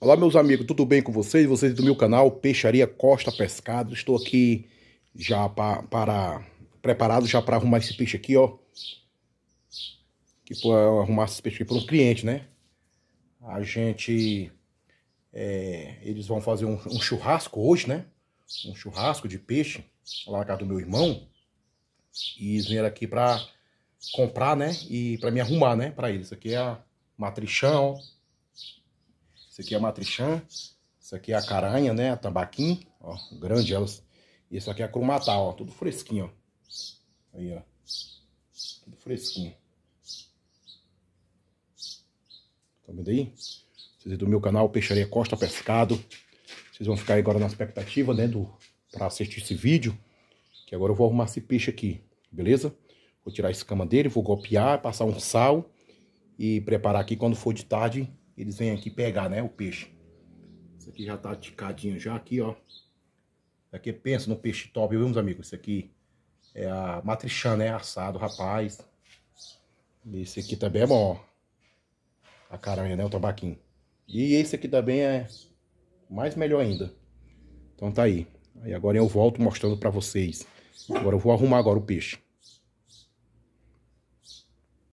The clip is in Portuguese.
Olá meus amigos, tudo bem com vocês? Vocês do meu canal Peixaria Costa Pescado. Estou aqui já pra, para preparado já para arrumar esse peixe aqui, ó. Que foi é arrumar esse peixe aqui para um cliente, né? A gente é, eles vão fazer um, um churrasco hoje, né? Um churrasco de peixe lá na casa do meu irmão. E eles vieram aqui para comprar, né? E para me arrumar, né? Para eles. aqui é a matrichão, isso aqui é a matrixã. Isso aqui é a caranha, né? A tabaquim, Ó, grande elas. E isso aqui é a crumatal, ó. Tudo fresquinho, ó. Aí, ó. Tudo fresquinho. Tá vendo aí? Vocês aí do meu canal Peixaria Costa Pescado. Vocês vão ficar agora na expectativa, né? Do... Pra assistir esse vídeo. Que agora eu vou arrumar esse peixe aqui, beleza? Vou tirar a escama dele, vou golpear, passar um sal e preparar aqui quando for de tarde eles vêm aqui pegar, né, o peixe. Isso aqui já tá ticadinho já aqui, ó. Aqui é pensa no peixe top, viu, meus amigos? Isso aqui é a matrichã, né, assado, rapaz. Esse aqui também é bom, ó. A caranha, né, o tabaquinho. E esse aqui também é mais melhor ainda. Então tá aí. Aí agora eu volto mostrando pra vocês. Agora eu vou arrumar agora o peixe.